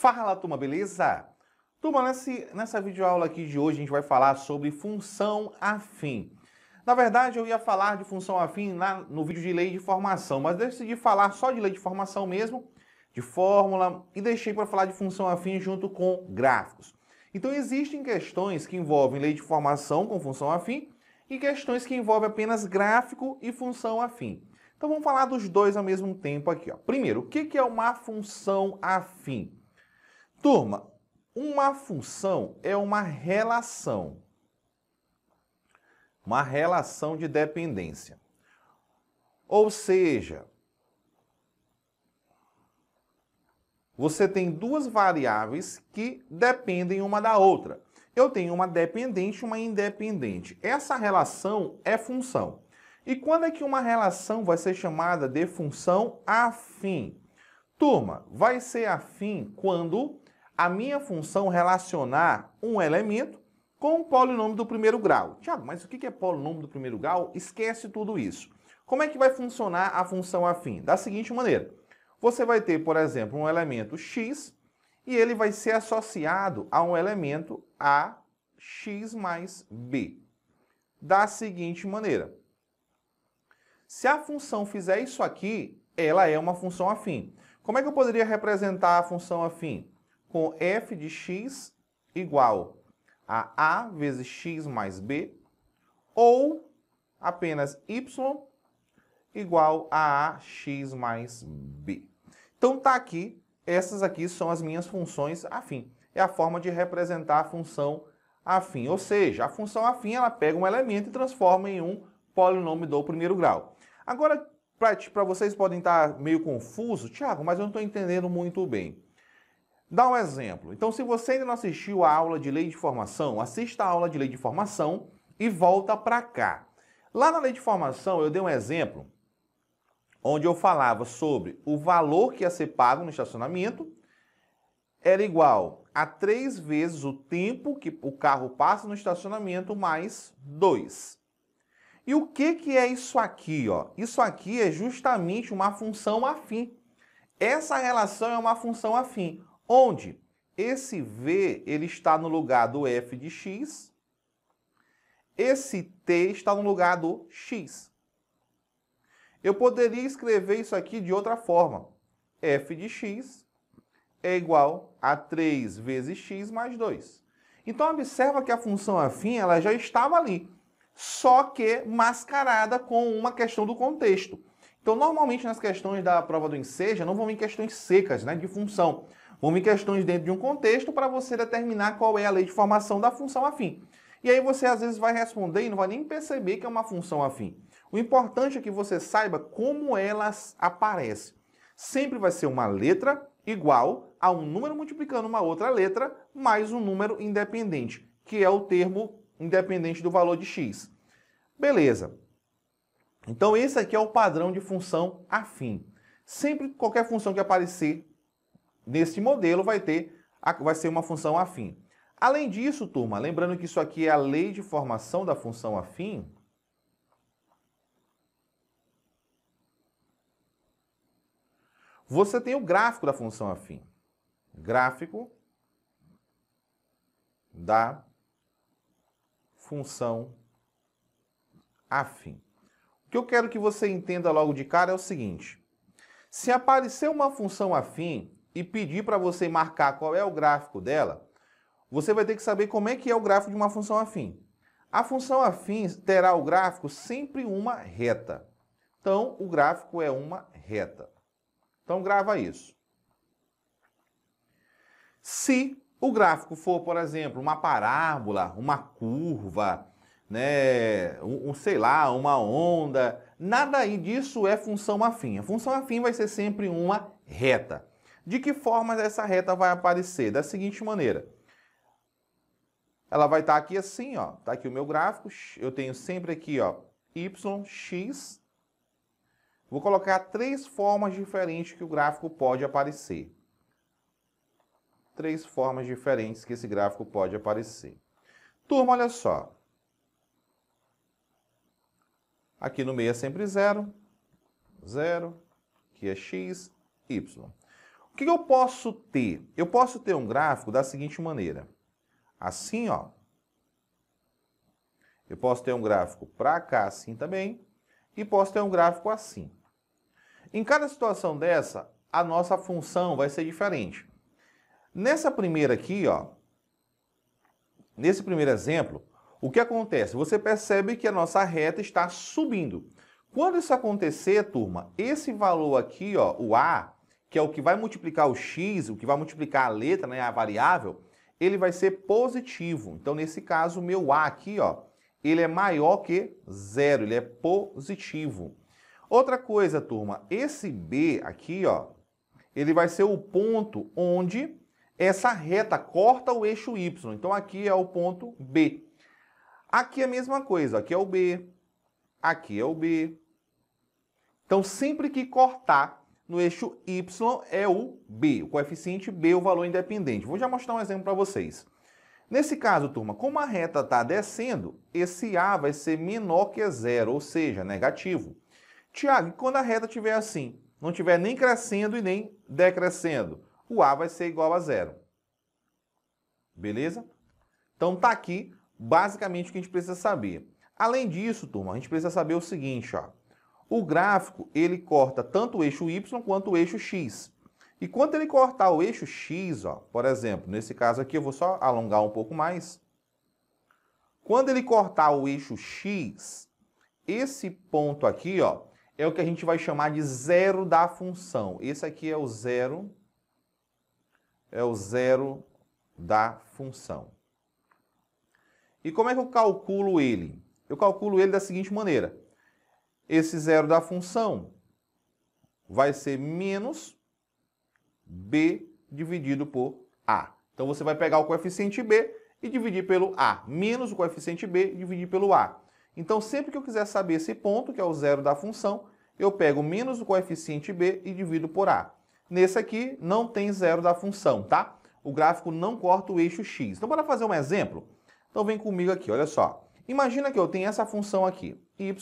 Fala, turma, beleza? Turma, nesse, nessa videoaula aqui de hoje a gente vai falar sobre função afim. Na verdade, eu ia falar de função afim na, no vídeo de lei de formação, mas decidi falar só de lei de formação mesmo, de fórmula, e deixei para falar de função afim junto com gráficos. Então, existem questões que envolvem lei de formação com função afim e questões que envolvem apenas gráfico e função afim. Então, vamos falar dos dois ao mesmo tempo aqui. Ó. Primeiro, o que é uma função afim? Turma, uma função é uma relação. Uma relação de dependência. Ou seja, você tem duas variáveis que dependem uma da outra. Eu tenho uma dependente e uma independente. Essa relação é função. E quando é que uma relação vai ser chamada de função afim? Turma, vai ser afim quando a minha função é relacionar um elemento com o polinômio do primeiro grau. Tiago, mas o que é polinômio do primeiro grau? Esquece tudo isso. Como é que vai funcionar a função afim? Da seguinte maneira, você vai ter, por exemplo, um elemento x e ele vai ser associado a um elemento ax mais b. Da seguinte maneira, se a função fizer isso aqui, ela é uma função afim. Como é que eu poderia representar a função afim? com f de x igual a a vezes x mais b, ou apenas y igual a ax mais b. Então tá aqui, essas aqui são as minhas funções afim. É a forma de representar a função afim, ou seja, a função afim ela pega um elemento e transforma em um polinômio do primeiro grau. Agora, para vocês podem estar tá meio confuso, Tiago, mas eu não estou entendendo muito bem. Dá um exemplo. Então, se você ainda não assistiu a aula de lei de formação, assista a aula de lei de formação e volta para cá. Lá na lei de formação, eu dei um exemplo onde eu falava sobre o valor que ia ser pago no estacionamento era igual a três vezes o tempo que o carro passa no estacionamento mais dois. E o que, que é isso aqui? Ó? Isso aqui é justamente uma função afim. Essa relação é uma função afim onde esse V ele está no lugar do f de x, esse t está no lugar do x. Eu poderia escrever isso aqui de outra forma. f de x é igual a 3 vezes x mais 2. Então, observa que a função afim ela já estava ali, só que mascarada com uma questão do contexto. Então, normalmente nas questões da prova do Enseja, não vão em questões secas né, de função. Houve questões dentro de um contexto para você determinar qual é a lei de formação da função afim. E aí você às vezes vai responder e não vai nem perceber que é uma função afim. O importante é que você saiba como elas aparecem. Sempre vai ser uma letra igual a um número multiplicando uma outra letra mais um número independente, que é o termo independente do valor de x. Beleza. Então esse aqui é o padrão de função afim. Sempre qualquer função que aparecer nesse modelo vai ter vai ser uma função afim. Além disso, turma, lembrando que isso aqui é a lei de formação da função afim, Você tem o gráfico da função afim. Gráfico da função afim. O que eu quero que você entenda logo de cara é o seguinte: se aparecer uma função afim, e pedir para você marcar qual é o gráfico dela, você vai ter que saber como é que é o gráfico de uma função afim. A função afim terá o gráfico sempre uma reta. Então, o gráfico é uma reta. Então, grava isso. Se o gráfico for, por exemplo, uma parábola, uma curva, né, um, um, sei lá, uma onda, nada disso é função afim. A função afim vai ser sempre uma reta. De que forma essa reta vai aparecer? Da seguinte maneira. Ela vai estar tá aqui assim, ó. Tá aqui o meu gráfico. Eu tenho sempre aqui, ó, y, x. Vou colocar três formas diferentes que o gráfico pode aparecer. Três formas diferentes que esse gráfico pode aparecer. Turma, olha só. Aqui no meio é sempre zero, zero, que é x, y que eu posso ter? Eu posso ter um gráfico da seguinte maneira. Assim, ó. Eu posso ter um gráfico para cá assim também e posso ter um gráfico assim. Em cada situação dessa, a nossa função vai ser diferente. Nessa primeira aqui, ó, nesse primeiro exemplo, o que acontece? Você percebe que a nossa reta está subindo. Quando isso acontecer, turma, esse valor aqui, ó, o A, que é o que vai multiplicar o x, o que vai multiplicar a letra, né, a variável, ele vai ser positivo. Então, nesse caso, meu a aqui, ó, ele é maior que zero, ele é positivo. Outra coisa, turma, esse b aqui, ó, ele vai ser o ponto onde essa reta corta o eixo y. Então, aqui é o ponto b. Aqui é a mesma coisa, aqui é o b, aqui é o b. Então, sempre que cortar no eixo y é o b, o coeficiente b, o valor independente. Vou já mostrar um exemplo para vocês. Nesse caso, turma, como a reta está descendo, esse a vai ser menor que zero, ou seja, negativo. Tiago, quando a reta estiver assim, não estiver nem crescendo e nem decrescendo, o a vai ser igual a zero. Beleza? Então está aqui basicamente o que a gente precisa saber. Além disso, turma, a gente precisa saber o seguinte, ó. O gráfico, ele corta tanto o eixo Y quanto o eixo X. E quando ele cortar o eixo X, ó, por exemplo, nesse caso aqui eu vou só alongar um pouco mais. Quando ele cortar o eixo X, esse ponto aqui ó, é o que a gente vai chamar de zero da função. Esse aqui é o zero, é o zero da função. E como é que eu calculo ele? Eu calculo ele da seguinte maneira esse zero da função vai ser menos b dividido por a. Então você vai pegar o coeficiente b e dividir pelo a, menos o coeficiente b dividir pelo a. Então sempre que eu quiser saber esse ponto, que é o zero da função, eu pego menos o coeficiente b e divido por a. Nesse aqui não tem zero da função, tá? O gráfico não corta o eixo x. Então para fazer um exemplo? Então vem comigo aqui, olha só. Imagina que eu tenho essa função aqui, y,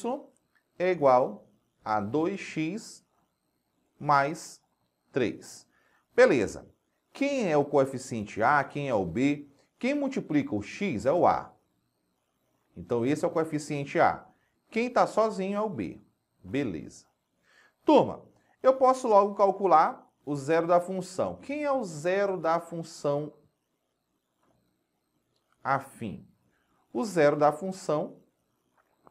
é igual a 2x mais 3. Beleza. Quem é o coeficiente A, quem é o B? Quem multiplica o x é o A. Então, esse é o coeficiente A. Quem está sozinho é o B. Beleza. Turma, eu posso logo calcular o zero da função. Quem é o zero da função afim? O zero da função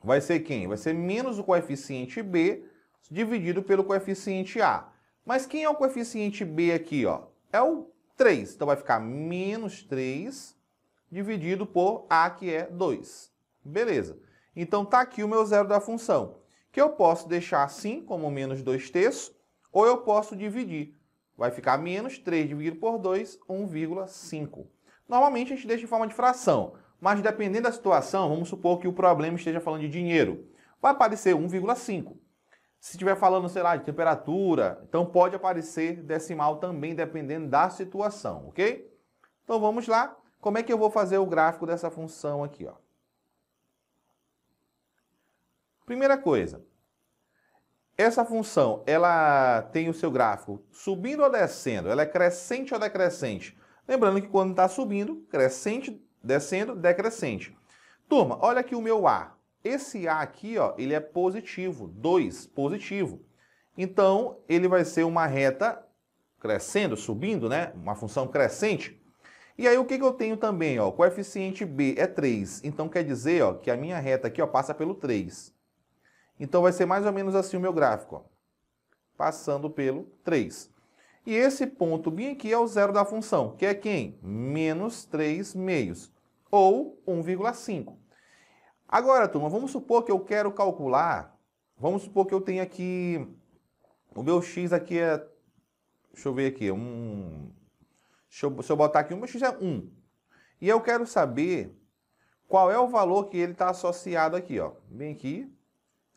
vai ser quem? Vai ser menos o coeficiente B dividido pelo coeficiente A. Mas quem é o coeficiente B aqui? Ó? É o 3. Então vai ficar menos 3 dividido por A, que é 2. Beleza. Então tá aqui o meu zero da função, que eu posso deixar assim, como menos 2 terços, ou eu posso dividir. Vai ficar menos 3 dividido por 2, 1,5. Normalmente a gente deixa em forma de fração. Mas dependendo da situação, vamos supor que o problema esteja falando de dinheiro. Vai aparecer 1,5. Se estiver falando, sei lá, de temperatura, então pode aparecer decimal também, dependendo da situação, ok? Então vamos lá. Como é que eu vou fazer o gráfico dessa função aqui? Ó? Primeira coisa, essa função ela tem o seu gráfico subindo ou descendo? Ela é crescente ou decrescente? Lembrando que quando está subindo, crescente descendo, decrescente. Turma, olha aqui o meu A. Esse A aqui, ó, ele é positivo, 2, positivo. Então, ele vai ser uma reta crescendo, subindo, né? Uma função crescente. E aí, o que, que eu tenho também? Ó? O coeficiente B é 3. Então, quer dizer ó, que a minha reta aqui ó, passa pelo 3. Então, vai ser mais ou menos assim o meu gráfico. Ó. Passando pelo 3. E esse ponto bem aqui é o zero da função, que é quem? Menos 3 meios ou 1,5. Agora, turma, vamos supor que eu quero calcular, vamos supor que eu tenho aqui, o meu x aqui é, deixa eu ver aqui, um, deixa eu, se eu botar aqui, o meu x é 1. E eu quero saber qual é o valor que ele está associado aqui, ó. Vem aqui,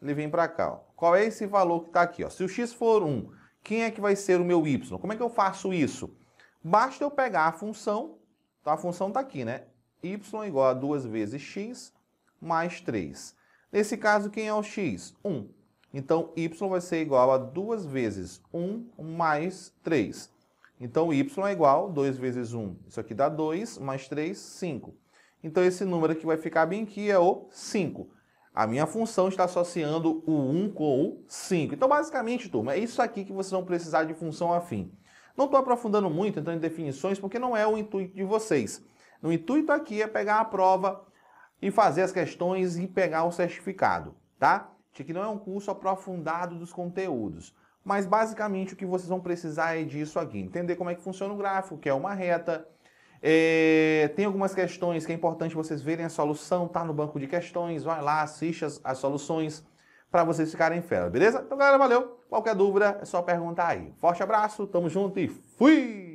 ele vem para cá, ó. Qual é esse valor que está aqui, ó? Se o x for 1, quem é que vai ser o meu y? Como é que eu faço isso? Basta eu pegar a função, então a função está aqui, né? y igual a 2 vezes x mais 3. Nesse caso, quem é o x? 1. Então, y vai ser igual a 2 vezes 1 mais 3. Então, y é igual a 2 vezes 1. Isso aqui dá 2, mais 3, 5. Então, esse número aqui vai ficar bem aqui, é o 5. A minha função está associando o 1 com o 5. Então, basicamente, turma, é isso aqui que vocês vão precisar de função afim. Não estou aprofundando muito, então, em definições, porque não é o intuito de vocês. No intuito aqui é pegar a prova e fazer as questões e pegar o certificado, tá? Que não é um curso aprofundado dos conteúdos, mas basicamente o que vocês vão precisar é disso aqui, entender como é que funciona o gráfico, que é uma reta, é, tem algumas questões que é importante vocês verem a solução, tá no banco de questões, vai lá, assiste as, as soluções para vocês ficarem fera, beleza? Então, galera, valeu. Qualquer dúvida é só perguntar aí. Forte abraço, tamo junto e fui!